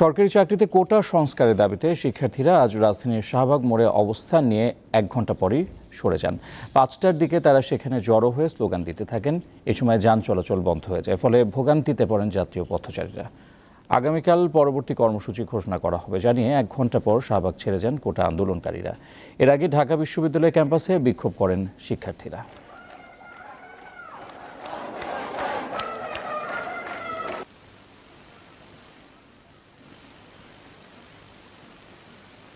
সরকারি চাকরিতে কোটা সংস্কারের দাবিতে শিক্ষার্থীরা আজ রাজধানীর শাহবাগ মোড়ে অবস্থান নিয়ে এক ঘন্টা পরই সরে যান পাঁচটার দিকে তারা সেখানে জড়ো হয়ে স্লোগান দিতে থাকেন এ সময় যান চলাচল বন্ধ হয়ে যায় ফলে ভোগান্তিতে পড়েন জাতীয় পথচারীরা আগামীকাল পরবর্তী কর্মসূচি ঘোষণা করা হবে জানিয়ে এক ঘন্টা পর শাহবাগ ছেড়ে যান কোটা আন্দোলনকারীরা এর আগে ঢাকা বিশ্ববিদ্যালয় ক্যাম্পাসে বিক্ষোভ করেন শিক্ষার্থীরা